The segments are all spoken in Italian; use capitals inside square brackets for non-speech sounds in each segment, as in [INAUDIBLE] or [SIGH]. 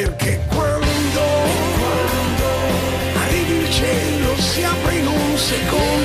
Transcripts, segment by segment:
perché quando, quando arrivi il cielo si apre in un secondo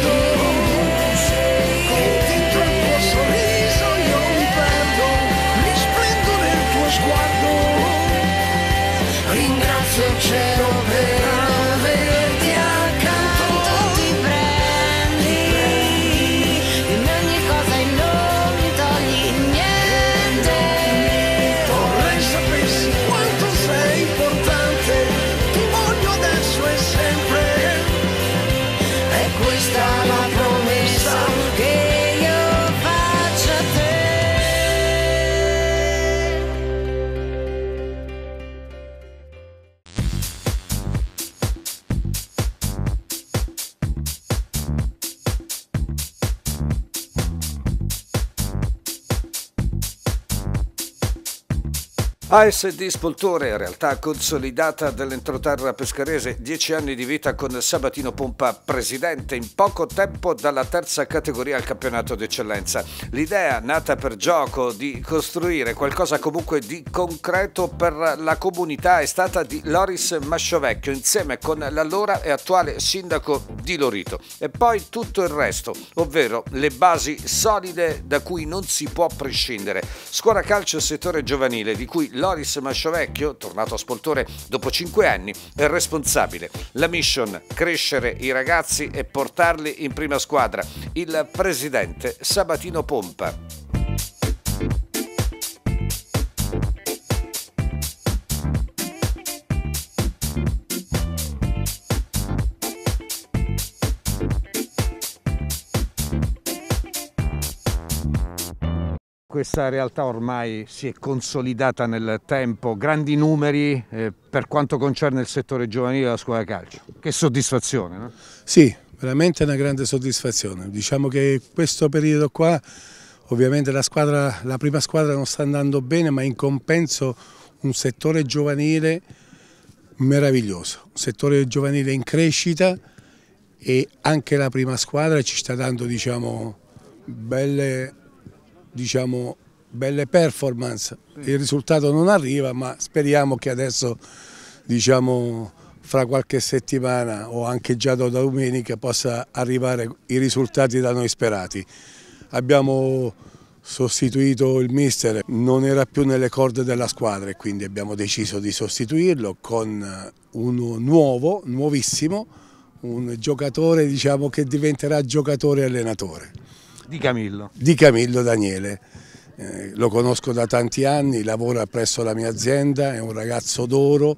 ASD Spoltore, realtà consolidata dell'entroterra pescarese, dieci anni di vita con Sabatino Pompa presidente, in poco tempo dalla terza categoria al campionato d'eccellenza. L'idea, nata per gioco, di costruire qualcosa comunque di concreto per la comunità è stata di Loris Masciovecchio, insieme con l'allora e attuale sindaco di Lorito. E poi tutto il resto, ovvero le basi solide da cui non si può prescindere. Scuola calcio settore giovanile, di cui Loris Masciovecchio, tornato a Spoltore dopo 5 anni, è responsabile. La mission, crescere i ragazzi e portarli in prima squadra. Il presidente Sabatino Pompa. questa realtà ormai si è consolidata nel tempo, grandi numeri eh, per quanto concerne il settore giovanile della scuola calcio. Che soddisfazione, no? Sì, veramente una grande soddisfazione. Diciamo che questo periodo qua, ovviamente la, squadra, la prima squadra non sta andando bene, ma in compenso un settore giovanile meraviglioso, un settore giovanile in crescita e anche la prima squadra ci sta dando diciamo, belle diciamo, belle performance, il risultato non arriva ma speriamo che adesso diciamo, fra qualche settimana o anche già da domenica possa arrivare i risultati da noi sperati. Abbiamo sostituito il mister, non era più nelle corde della squadra e quindi abbiamo deciso di sostituirlo con uno nuovo, nuovissimo, un giocatore diciamo, che diventerà giocatore allenatore. Di Camillo. Di Camillo Daniele. Eh, lo conosco da tanti anni, lavora presso la mia azienda, è un ragazzo d'oro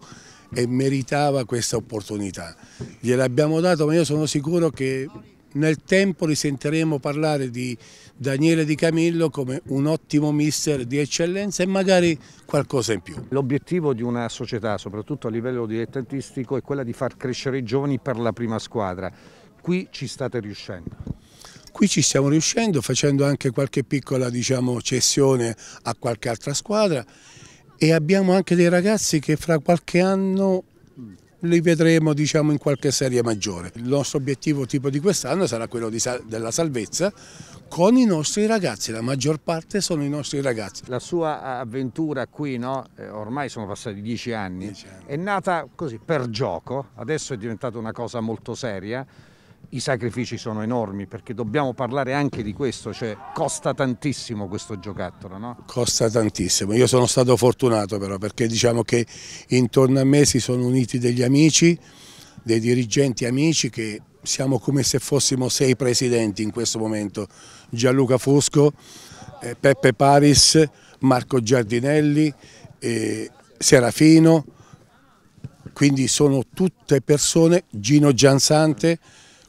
e meritava questa opportunità. Gliel'abbiamo dato, ma io sono sicuro che nel tempo risenteremo parlare di Daniele Di Camillo come un ottimo mister di eccellenza e magari qualcosa in più. L'obiettivo di una società, soprattutto a livello dilettantistico, è quella di far crescere i giovani per la prima squadra. Qui ci state riuscendo. Qui ci stiamo riuscendo facendo anche qualche piccola diciamo, cessione a qualche altra squadra e abbiamo anche dei ragazzi che fra qualche anno li vedremo diciamo, in qualche serie maggiore. Il nostro obiettivo tipo di quest'anno sarà quello sal della salvezza con i nostri ragazzi, la maggior parte sono i nostri ragazzi. La sua avventura qui, no? Eh, ormai sono passati dieci anni, dieci anni, è nata così per gioco, adesso è diventata una cosa molto seria, i sacrifici sono enormi perché dobbiamo parlare anche di questo, cioè costa tantissimo questo giocattolo, no? Costa tantissimo, io sono stato fortunato però perché diciamo che intorno a me si sono uniti degli amici, dei dirigenti amici che siamo come se fossimo sei presidenti in questo momento, Gianluca Fusco, eh, Peppe Paris, Marco Giardinelli, eh, Serafino, quindi sono tutte persone, Gino Giansante,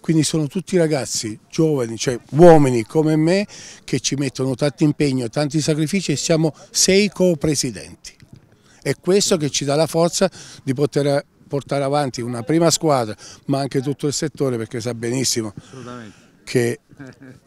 quindi sono tutti ragazzi giovani, cioè uomini come me, che ci mettono tanto impegno, tanti sacrifici e siamo sei co-presidenti. È questo che ci dà la forza di poter portare avanti una prima squadra, ma anche tutto il settore, perché sa benissimo. Assolutamente che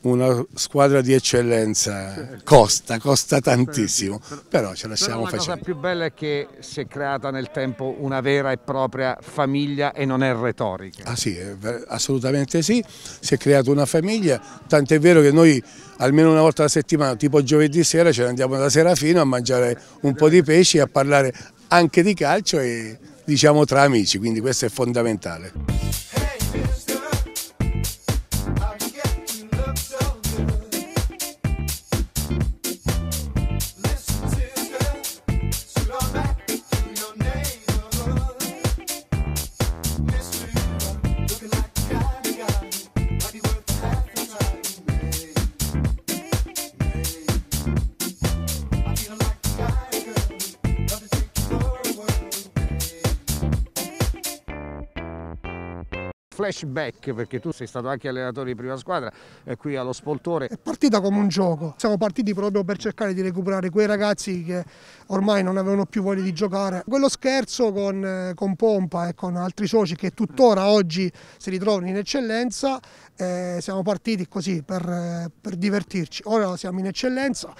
una squadra di eccellenza costa, costa tantissimo, però ce la stiamo facendo. La cosa più bella è che si è creata nel tempo una vera e propria famiglia e non è retorica. Ah sì, assolutamente sì, si è creata una famiglia, tant'è vero che noi almeno una volta alla settimana, tipo giovedì sera, ce ne andiamo da Serafino a mangiare un po' di pesci e a parlare anche di calcio e diciamo tra amici, quindi questo è fondamentale. flashback perché tu sei stato anche allenatore di prima squadra eh, qui allo Spoltore. È partita come un gioco, siamo partiti proprio per cercare di recuperare quei ragazzi che ormai non avevano più voglia di giocare. Quello scherzo con, eh, con Pompa e con altri soci che tuttora oggi si ritrovano in eccellenza, eh, siamo partiti così per, eh, per divertirci, ora siamo in eccellenza.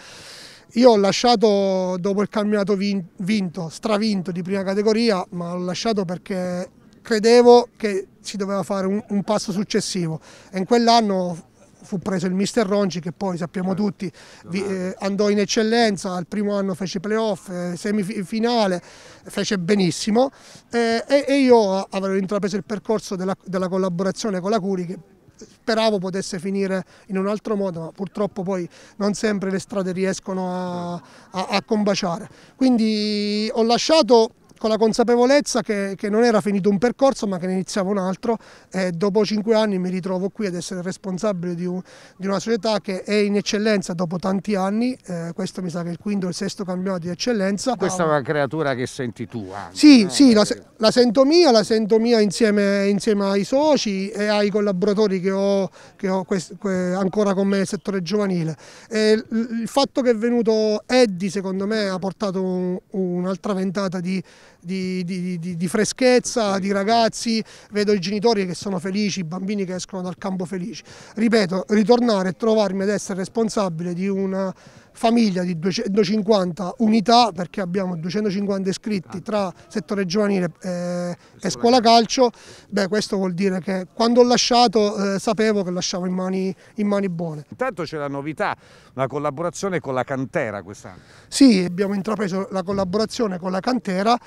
Io ho lasciato dopo il campionato vinto, stravinto di prima categoria, ma l'ho lasciato perché credevo che si doveva fare un, un passo successivo e in quell'anno fu preso il mister Ronci che poi sappiamo certo. tutti vi, eh, andò in eccellenza, al primo anno fece playoff, eh, semifinale, fece benissimo eh, e, e, io avevo intrapreso il percorso della, della collaborazione con la Curi che speravo potesse finire in un altro modo ma purtroppo poi non sempre le strade riescono a, a, a combaciare. Quindi ho lasciato con la consapevolezza che, che, non era finito un percorso ma che ne iniziava un altro e dopo cinque anni mi ritrovo qui ad essere responsabile di, un, di una società che è in eccellenza dopo tanti anni, eh, questo mi sa che è il quinto o il sesto campionato di eccellenza. Questa è una creatura che senti tu anche, Sì, no? sì la, la, sento mia, la sento mia insieme, insieme, ai soci e ai collaboratori che ho, che ho quest, que, ancora con me nel settore giovanile. E il fatto che è venuto Eddie secondo me ha portato un'altra ventata di di, di, di, di, freschezza, di ragazzi, vedo i genitori che sono felici, i bambini che escono dal campo felici. Ripeto, ritornare e trovarmi ad essere responsabile di una famiglia di 250 unità perché abbiamo 250 iscritti tra settore giovanile eh, e, scuola calcio, beh questo vuol dire che quando ho lasciato eh, sapevo che lasciavo in mani, in mani buone. Intanto c'è la novità, la collaborazione con la cantera quest'anno. Sì, abbiamo intrapreso la collaborazione con la cantera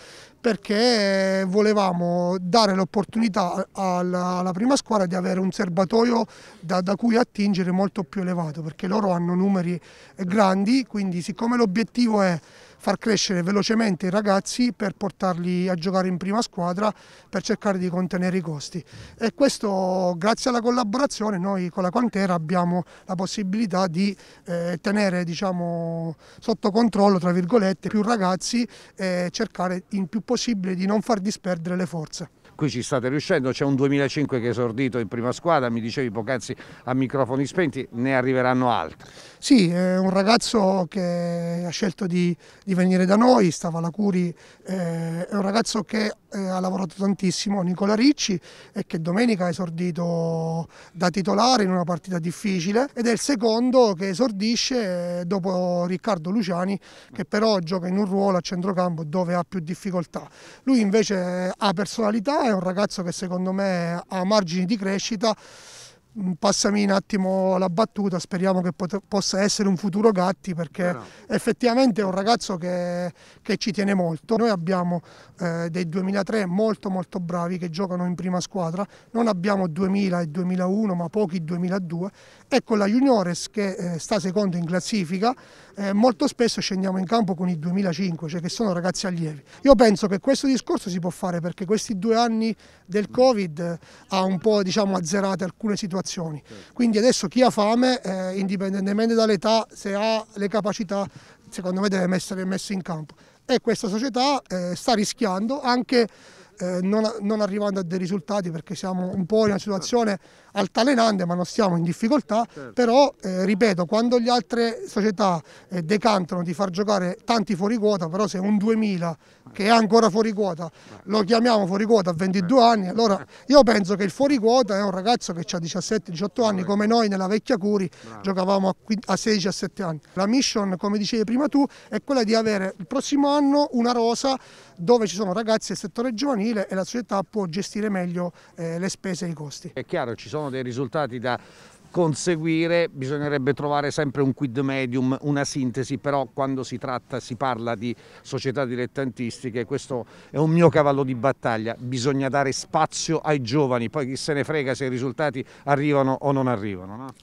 perché volevamo dare l'opportunità alla, alla, prima squadra di avere un serbatoio da, da cui attingere molto più elevato perché loro hanno numeri grandi grandi, quindi siccome l'obiettivo è far crescere velocemente i ragazzi per portarli a giocare in prima squadra per cercare di contenere i costi e questo grazie alla collaborazione noi con la Quantera abbiamo la possibilità di eh, tenere diciamo, sotto controllo tra virgolette più ragazzi e cercare il più possibile di non far disperdere le forze qui ci state riuscendo, c'è un 2005 che è esordito in prima squadra, mi dicevi poc'anzi a microfoni spenti, ne arriveranno altri. Sì, è un ragazzo che ha scelto di, di venire da noi, stava alla Curi, eh, è un ragazzo che eh, ha lavorato tantissimo, Nicola Ricci, e che domenica ha esordito da titolare in una partita difficile ed è il secondo che esordisce eh, dopo Riccardo Luciani che però gioca in un ruolo a centrocampo dove ha più difficoltà. Lui invece ha personalità, è un ragazzo che secondo me ha margini di crescita Mm, passami un attimo la battuta, speriamo che possa essere un futuro Gatti perché no. effettivamente è un ragazzo che, che, ci tiene molto. Noi abbiamo eh, dei 2003 molto molto bravi che giocano in prima squadra, non abbiamo 2000 e 2001 ma pochi 2002 Ecco la Juniores che eh, sta secondo in classifica, eh, molto spesso scendiamo in campo con i 2005, cioè che sono ragazzi allievi. Io penso che questo discorso si può fare perché questi due anni del Covid eh, ha un po' diciamo, azzerate alcune situazioni, certo. quindi adesso chi ha fame, eh, indipendentemente dall'età, se ha le capacità, secondo me deve essere messo in campo. E questa società eh, sta rischiando anche eh, non, non, arrivando a dei risultati perché siamo un po' in una certo. situazione altalenante ma non stiamo in difficoltà, certo. però eh, ripeto quando le altre società eh, decantano di far giocare tanti fuori quota, però se un 2000 che è ancora fuori quota lo chiamiamo fuori quota a 22 anni, allora io penso che il fuori quota è un ragazzo che ha 17-18 anni come noi nella vecchia Curi Bravo. giocavamo a 16-17 anni. La mission come dicevi prima tu è quella di avere il prossimo anno una rosa dove ci sono ragazzi del settore giovanile e la società può gestire meglio eh, le spese e i costi. È chiaro, ci sono dei risultati da conseguire bisognerebbe trovare sempre un quid medium, una sintesi, però quando si tratta, si parla di società dilettantistiche, questo è un mio cavallo di battaglia, bisogna dare spazio ai giovani, poi chi se ne frega se i risultati arrivano o non arrivano. No?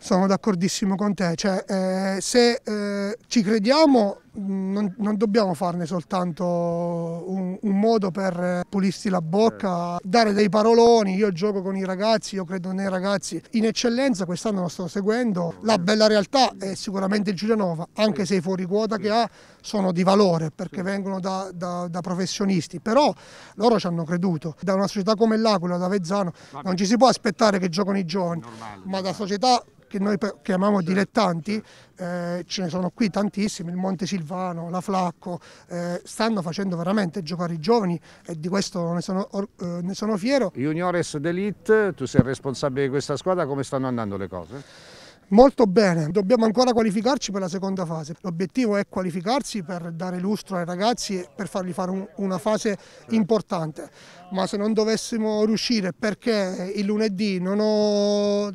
Sono d'accordissimo con te, cioè, eh, se eh, ci crediamo non, non, dobbiamo farne soltanto un, un, modo per pulirsi la bocca, certo. dare dei paroloni, io gioco con i ragazzi, io credo nei ragazzi in eccellenza, quest'anno lo sto seguendo, la mm. bella realtà è sicuramente il Giulianova, anche se i fuori quota che ha sono di valore perché vengono da, da, da professionisti, però loro ci hanno creduto, da una società come l'Aquila, da Vezzano, non ci si può aspettare che giocano i giovani, ma da società che noi chiamiamo dilettanti, eh, ce ne sono qui tantissimi, il Monte Silvano, la Flacco, eh, stanno facendo veramente giocare i giovani e di questo ne sono, eh, ne sono fiero. Juniores d'Elite, tu sei il responsabile di questa squadra, come stanno andando le cose? Molto bene, dobbiamo ancora qualificarci per la seconda fase. L'obiettivo è qualificarsi per dare lustro ai ragazzi e per fargli fare un, una fase importante. Ma se non dovessimo riuscire perché il lunedì non ho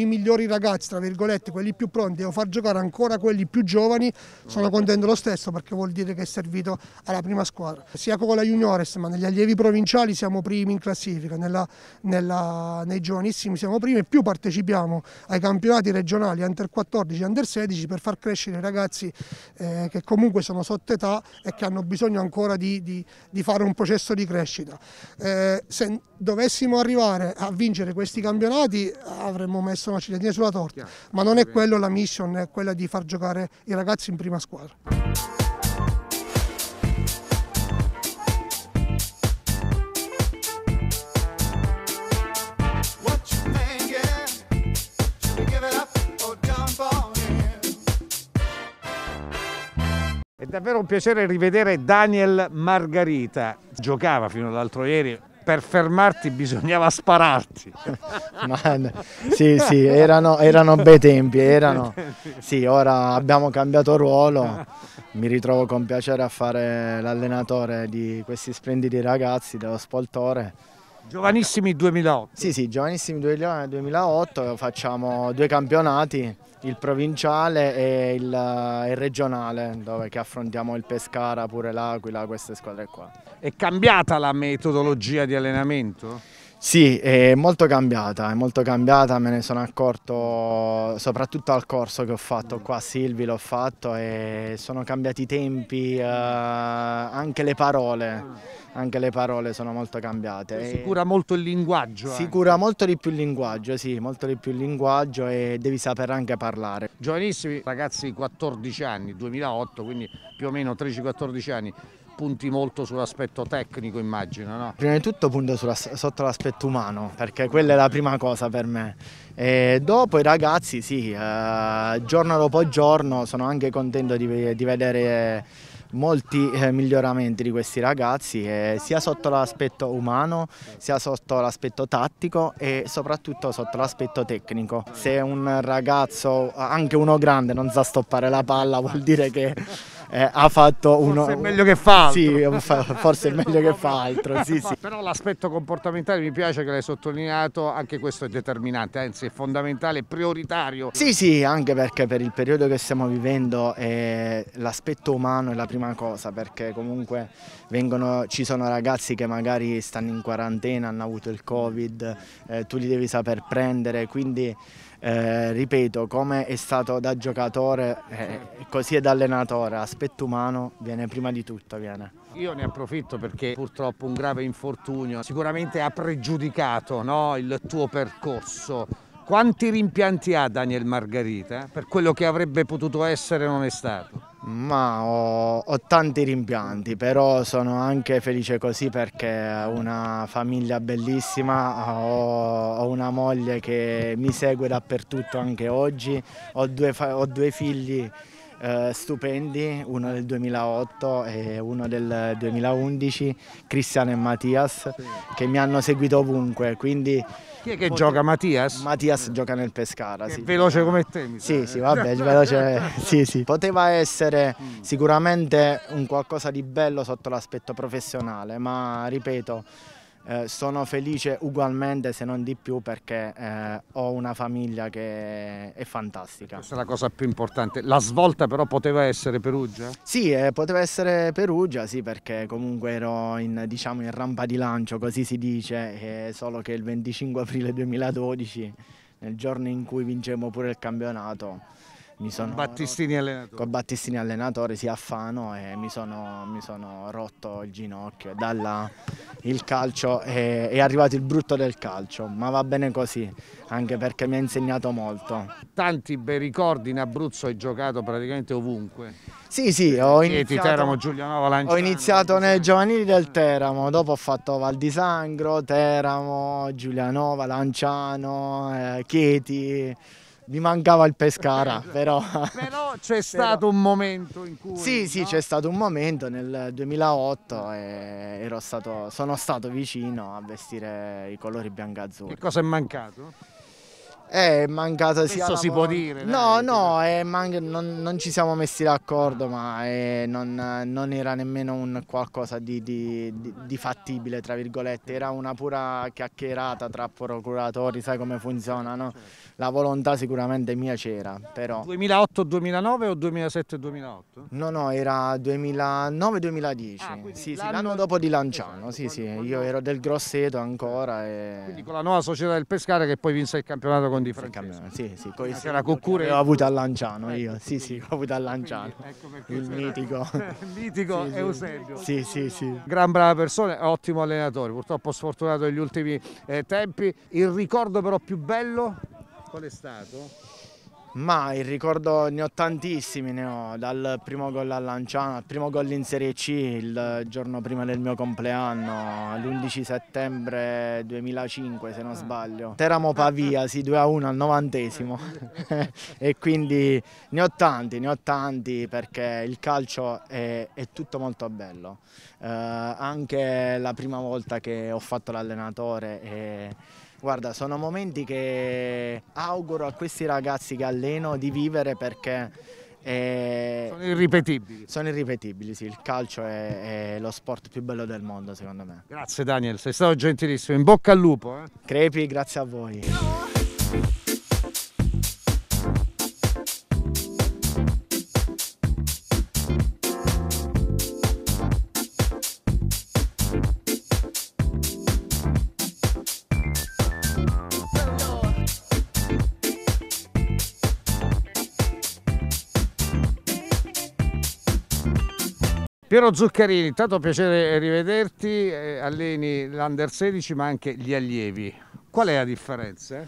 i migliori ragazzi, tra virgolette, quelli più pronti, devo far giocare ancora quelli più giovani, sono contento lo stesso perché vuol dire che è servito alla prima squadra. Sia con la Juniores, ma negli allievi provinciali siamo primi in classifica, nella, nella, nei giovanissimi siamo primi e più partecipiamo ai campionati regionali under 14 under 16 per far crescere i ragazzi eh, che comunque sono sotto età e che hanno bisogno ancora di, di, di fare un processo di crescita. Eh, se dovessimo arrivare a vincere questi campionati avremmo messo sono ciliegie sulla torta, yeah. ma non è quello la mission, è quella di far giocare i ragazzi in prima squadra. È davvero un piacere rivedere Daniel Margarita. Giocava fino all'altro ieri per fermarti bisognava spararti. [LAUGHS] Man, sì, sì, erano, erano, bei tempi, erano. Sì, ora abbiamo cambiato ruolo, mi ritrovo con piacere a fare l'allenatore di questi splendidi ragazzi dello spoltore Giovanissimi 2008. Sì, sì, giovanissimi 2008, facciamo due campionati, il provinciale e il, eh, il regionale, dove affrontiamo il Pescara, pure l'Aquila, queste squadre qua. È cambiata la metodologia di allenamento? Sì, è molto cambiata, è molto cambiata, me ne sono accorto soprattutto al corso che ho fatto mm. qua a Silvi, l'ho fatto e sono cambiati i tempi, eh, anche le parole, ah. anche le parole sono molto cambiate. Si cura molto il linguaggio. Si eh. cura molto di più il linguaggio, sì, molto di più il linguaggio e devi saper anche parlare. Giovanissimi, ragazzi 14 anni, 2008, quindi più o meno 13-14 anni, punti molto sull'aspetto tecnico immagino, no? Prima di tutto punto sulla, sotto l'aspetto umano, perché quella è la prima cosa per me. E dopo i ragazzi sì, eh, giorno dopo giorno sono anche contento di, di vedere molti eh, miglioramenti di questi ragazzi eh, sia sotto l'aspetto umano sia sotto l'aspetto tattico e soprattutto sotto l'aspetto tecnico se un ragazzo anche uno grande non sa stoppare la palla vuol dire che eh, ha fatto uno... Forse è meglio che fa altro. Sì, forse è [LAUGHS] meglio che fa altro, eh, sì, sì. Però l'aspetto comportamentale mi piace che l'hai sottolineato, anche questo è determinante, anzi è fondamentale, prioritario. Sì, sì, anche perché per il periodo che stiamo vivendo eh, l'aspetto umano è la prima cosa, perché comunque vengono, ci sono ragazzi che magari stanno in quarantena, hanno avuto il covid, eh, tu li devi saper prendere, quindi... Eh, ripeto, come è stato da giocatore, eh, così è da allenatore, aspetto umano viene prima di tutto. Viene. Io ne approfitto perché purtroppo un grave infortunio sicuramente ha pregiudicato no, il tuo percorso. Quanti rimpianti ha Daniel Margarita per quello che avrebbe potuto essere e non è stato? Ma ho, ho, tanti rimpianti, però sono anche felice così perché ho una famiglia bellissima, ho, ho una moglie che mi segue dappertutto anche oggi, ho due, ho due figli eh, stupendi, uno del 2008 e uno del 2011, Cristiano e Mattias, che mi hanno seguito ovunque. Quindi, Chi è che gioca Mattias? Mattias gioca nel Pescara. Sì. Veloce come te, mi Sì, sa. Eh. sì, vabbè, veloce, [LAUGHS] sì, sì. Poteva essere mm. sicuramente un qualcosa di bello sotto l'aspetto professionale, ma ripeto eh, sono felice ugualmente se non di più perché eh, ho una famiglia che è fantastica. Questa è la cosa più importante. La svolta però poteva essere Perugia? Sì, eh, poteva essere Perugia, sì, perché comunque ero in, diciamo, in rampa di lancio, così si dice, eh, solo che il 25 aprile 2012, nel giorno in cui vincemmo pure il campionato, mi sono, con Battistini allenatore. Con Battistini allenatore, sì, a e mi sono, mi sono rotto il ginocchio. Dalla, il calcio è, è, arrivato il brutto del calcio, ma va bene così, anche perché mi ha insegnato molto. Tanti bei ricordi in Abruzzo, hai giocato praticamente ovunque. Sì, sì, ho iniziato, Teramo, Giulianova, Lanciano, ho iniziato nei giovanili del Teramo, dopo ho fatto Val di Sangro, Teramo, Giulianova, Lanciano, eh, Chieti mi mancava il Pescara, eh, però... però c'è [LAUGHS] stato però... un momento in cui... Sì, no? sì, c'è stato un momento nel 2008 e eh, stato, sono stato vicino a vestire i colori bianco biancazzurri. Che cosa è mancato? Eh, è mancata sia. Questo si può dire. No, dai, no, è eh, manca... non, non, ci siamo messi d'accordo, ma è... Eh, non, non, era nemmeno un qualcosa di, di, di, di, fattibile, tra virgolette. Era una pura chiacchierata tra procuratori, sai come funzionano. Certo. La volontà sicuramente mia c'era, però. 2008-2009 o 2007-2008? No, no, era 2009-2010. Ah, sì, sì, l'anno dopo di esatto, Lanciano, esatto, sì, sì. Io ero del Grosseto ancora. E... Quindi con la nuova società del Pescara che poi vinse il campionato con con Di Francesco. Sì, sì, con sì, la coccura l'ho avuta a Lanciano ecco, io, sì sì, l'ho avuta a Lanciano, ecco [LAUGHS] il mitico. il mitico sì, Eusebio. Sì, sì, sì. Gran brava persona, ottimo allenatore, purtroppo sfortunato negli ultimi eh, tempi. Il ricordo però più bello qual è stato? Ma il ricordo ne ho tantissimi, ne ho, dal primo gol a Lanciano, al primo gol in Serie C il giorno prima del mio compleanno, l'11 settembre 2005 se non ah. sbaglio. Teramo Pavia, sì 2-1 al novantesimo [LAUGHS] e quindi ne ho tanti, ne ho tanti perché il calcio è, è tutto molto bello. Eh, anche la prima volta che ho fatto l'allenatore Guarda, sono momenti che auguro a questi ragazzi che alleno di vivere perché... Eh, sono irripetibili. Sono irripetibili, sì. Il calcio è, è, lo sport più bello del mondo, secondo me. Grazie Daniel, sei stato gentilissimo. In bocca al lupo. Eh. Crepi, grazie a voi. Piero Zuccarini, tanto piacere rivederti, eh, alleni l'Under 16 ma anche gli allievi. Qual è la differenza?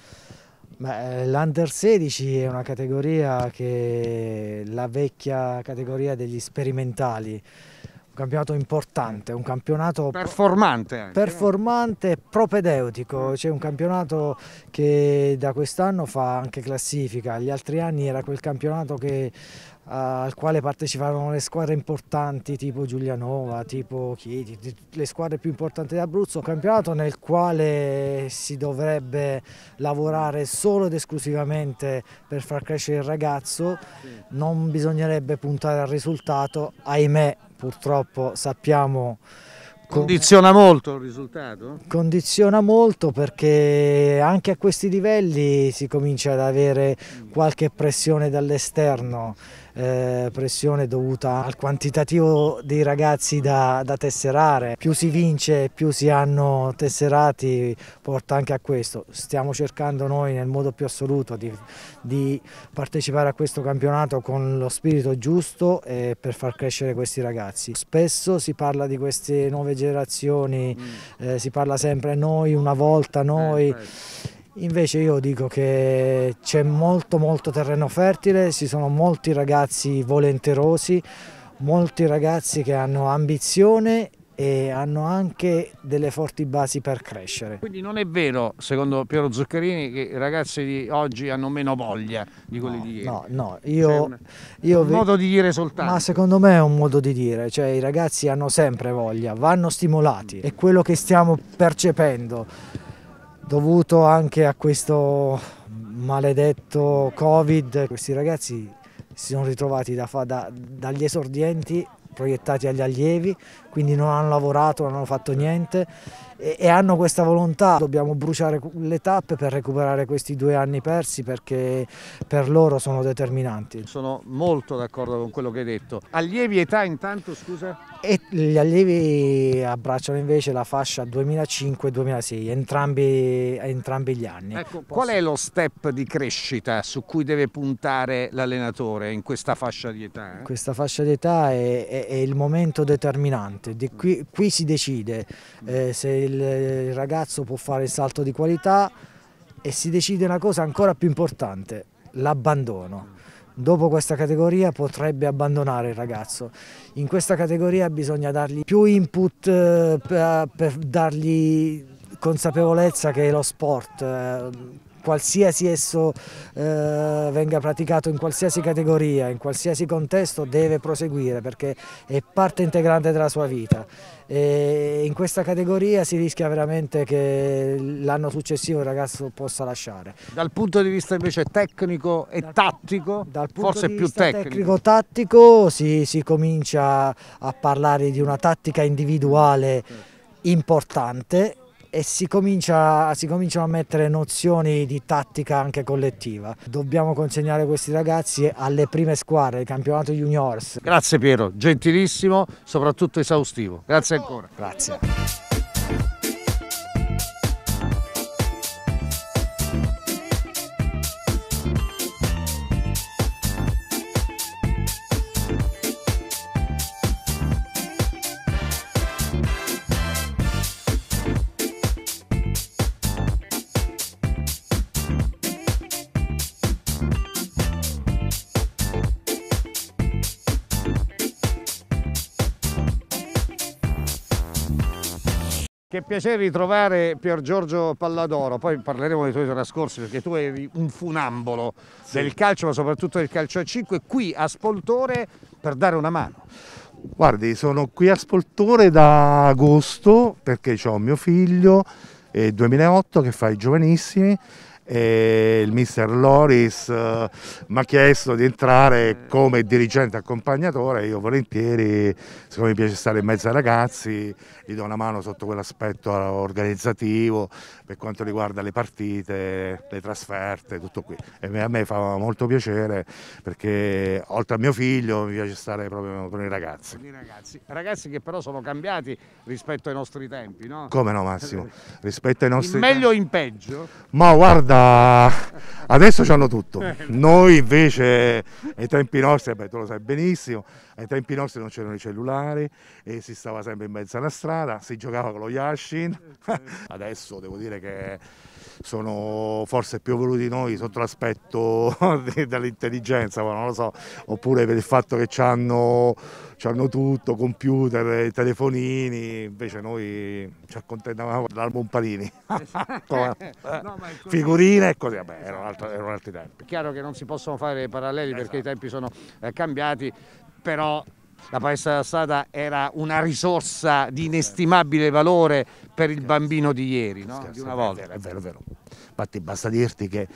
L'Under 16 è una categoria che è la vecchia categoria degli sperimentali, un campionato importante, un campionato performante, anche, performante no? propedeutico, c'è un campionato che da quest'anno fa anche classifica, gli altri anni era quel campionato che eh, al quale partecipavano le squadre importanti tipo Giulianova, tipo Chieti, le squadre più importanti d'Abruzzo, un campionato nel quale si dovrebbe lavorare solo ed esclusivamente per far crescere il ragazzo, non bisognerebbe puntare al risultato, ahimè purtroppo sappiamo Condiziona molto il risultato? Condiziona molto perché anche a questi livelli si comincia ad avere qualche pressione dall'esterno eh, pressione dovuta al quantitativo dei ragazzi da, da tesserare. Più si vince, più si hanno tesserati, porta anche a questo. Stiamo cercando noi nel modo più assoluto di, di partecipare a questo campionato con lo spirito giusto e per far crescere questi ragazzi. Spesso si parla di queste nuove generazioni, mm. eh, si parla sempre noi, una volta noi. Eh, certo. Invece io dico che c'è molto molto terreno fertile, ci sono molti ragazzi volenterosi, molti ragazzi che hanno ambizione e hanno anche delle forti basi per crescere. Quindi non è vero, secondo Piero Zuccherini, che i ragazzi di oggi hanno meno voglia di quelli no, di ieri? No, no, io... Cioè, un, io un modo di dire soltanto. Ma secondo me è un modo di dire, cioè i ragazzi hanno sempre voglia, vanno stimolati, è quello che stiamo percependo dovuto anche a questo maledetto Covid. Questi ragazzi si sono ritrovati da, da, dagli esordienti proiettati agli allievi, quindi non hanno lavorato, non hanno fatto niente e, e hanno questa volontà, dobbiamo bruciare le tappe per recuperare questi due anni persi perché per loro sono determinanti. Sono molto d'accordo con quello che hai detto. Allievi età intanto scusa? E gli allievi abbracciano invece la fascia 2005-2006, entrambi, entrambi, gli anni. Ecco, qual è lo step di crescita su cui deve puntare l'allenatore in questa fascia di età? Eh? Questa fascia di età è, è, è il momento determinante importante, esatto, qui, qui, si decide eh, se il ragazzo può fare il salto di qualità e si decide una cosa ancora più importante, l'abbandono. Dopo questa categoria potrebbe abbandonare il ragazzo. In questa categoria bisogna dargli più input eh, per, per dargli consapevolezza che lo sport eh, qualsiasi esso eh, venga praticato in qualsiasi categoria, in qualsiasi contesto deve proseguire perché è parte integrante della sua vita. E in questa categoria si rischia veramente che l'anno successivo il ragazzo possa lasciare. Dal punto di vista invece tecnico e dal, tattico, dal forse più tecnico? Tecnico-tattico si, si comincia a parlare di una tattica individuale importante e si, comincia, si, cominciano a mettere nozioni di tattica anche collettiva. Dobbiamo consegnare questi ragazzi alle prime squadre del campionato juniors. Grazie Piero, gentilissimo, soprattutto esaustivo. Grazie ancora. Grazie. Che piacere ritrovare Pier Giorgio Palladoro, poi parleremo dei tuoi trascorsi perché tu eri un funambolo sì. del calcio ma soprattutto del calcio a 5 qui a Spoltore per dare una mano. Guardi, sono qui a Spoltore da agosto perché ho mio figlio, è 2008, che fa i giovanissimi e il mister Loris eh, mi ha chiesto di entrare come dirigente accompagnatore, io volentieri, siccome mi piace stare in mezzo ai ragazzi, gli do una mano sotto quell'aspetto organizzativo, per quanto riguarda le partite, le trasferte, tutto qui. E a me fa molto piacere perché oltre a mio figlio mi piace stare proprio con i ragazzi. Con i ragazzi. ragazzi che però sono cambiati rispetto ai nostri tempi, no? Come no Massimo? [LAUGHS] rispetto ai nostri in meglio o in peggio? Ma guarda, adesso hanno tutto. [LAUGHS] Eh, Noi invece ai tempi nostri, beh, tu lo sai benissimo, ai tempi nostri non c'erano i cellulari e si stava sempre in mezzo alla strada, si giocava con lo yashin. Eh, [LAUGHS] adesso devo dire che sono forse più evoluti di noi sotto l'aspetto [LAUGHS] dell'intelligenza, non lo so, oppure per il fatto che hanno, hanno, tutto, computer, eh, telefonini, invece noi ci accontentavamo dell'album Palini, [LAUGHS] eh, no, figurine e così, vabbè, erano altri, erano altri tempi. È chiaro che non si possono fare paralleli esatto. perché i tempi sono eh, cambiati, però la palestra della strada era una risorsa di inestimabile valore per il bambino di ieri, no? di una volta. È vero, è vero, è vero. Infatti basta dirti che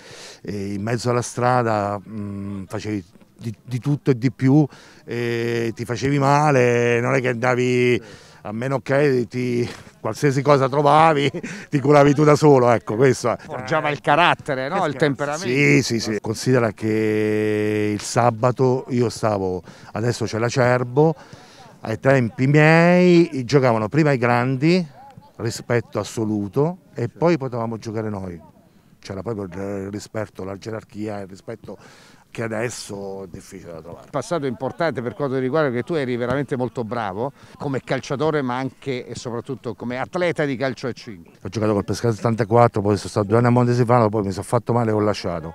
eh, in mezzo alla strada mh, mm, facevi di, di, tutto e di più, eh, ti facevi male, non è che andavi a meno che ti, qualsiasi cosa trovavi ti curavi tu da solo, ecco questo. Forgiava il carattere, no? il temperamento. Sì, sì, sì. Considera che il sabato io stavo, adesso c'è l'acerbo, ai tempi miei giocavano prima i grandi, rispetto assoluto, e poi potevamo giocare noi. C'era proprio il rispetto, la gerarchia, il rispetto che adesso è difficile da trovare. Il passato è importante per quanto riguarda che tu eri veramente molto bravo come calciatore ma anche e soprattutto come atleta di calcio a 5. Ho giocato col Pescara 74, poi sono stato due anni a Montesifano, poi mi sono fatto male e ho lasciato.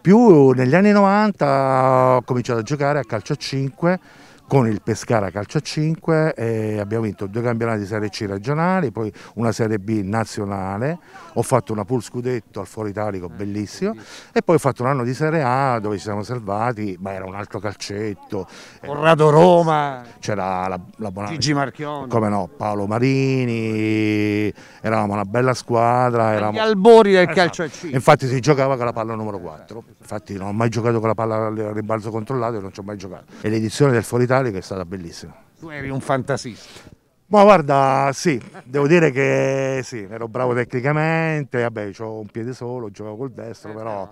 Più negli anni 90 ho cominciato a giocare a calcio a 5 con il Pescara Calcio a 5 eh, abbiamo vinto due campionati di Serie C regionali, poi una Serie B nazionale, ho fatto una pool scudetto al Foro Italico, bellissimo, e poi ho fatto un anno di Serie A dove ci siamo salvati, ma era un altro calcetto. Corrado Roma, c'era la, la buona... Gigi Marchione. Come no, Paolo Marini, eravamo una bella squadra. Eravamo... Gli albori del esatto. calcio a 5. Infatti si giocava con la palla numero 4, infatti non ho mai giocato con la palla a rimbalzo controllato e non ci ho mai giocato. E l'edizione del Foro Italico Natale che è stata bellissima. Tu eri un fantasista. Ma guarda, sì, devo dire che sì, ero bravo tecnicamente, vabbè, ho un piede solo, giocavo col destro, eh, però,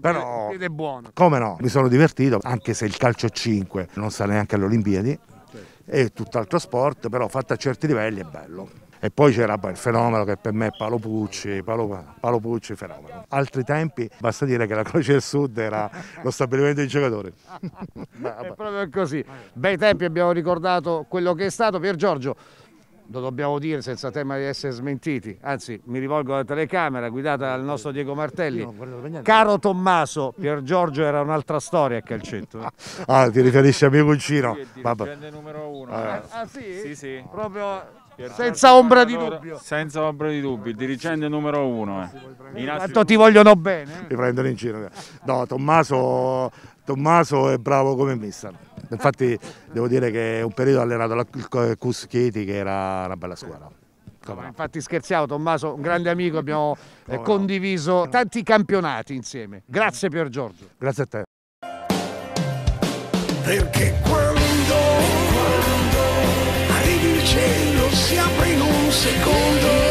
però, un piede buono. Come no? Mi sono divertito, anche se il calcio 5 non sta neanche alle Olimpiadi, certo. è tutt'altro sport, però fatto a certi livelli è bello. E poi c'era il fenomeno che per me è Paolo Pucci, Paolo, Paolo Pucci fenomeno. Altri tempi basta dire che la Croce del Sud era lo stabilimento dei giocatori. [LAUGHS] è proprio così. Bei tempi abbiamo ricordato quello che è stato. Pier Giorgio, lo dobbiamo dire senza tema di essere smentiti, anzi mi rivolgo alla telecamera guidata dal nostro Diego Martelli. Caro Tommaso, Pier Giorgio era un'altra storia a calcetto. ah, ti riferisci a mio cugino? Sì, il numero uno. Ah, ah, ah sì? Sì, sì. Proprio senza ombra di dubbio. Senza ombra di dubbio, il dirigente numero uno. Eh. eh tanto ti vogliono bene. Ti eh. prendono in giro. No, Tommaso, Tommaso è bravo come mister. Infatti devo dire che un periodo ha allenato il Cuschetti che era una bella squadra. Infatti scherziamo Tommaso, un grande amico, abbiamo eh, condiviso tanti campionati insieme. Grazie Pier Giorgio. Grazie a te. Perché quando cielo si apre in un secondo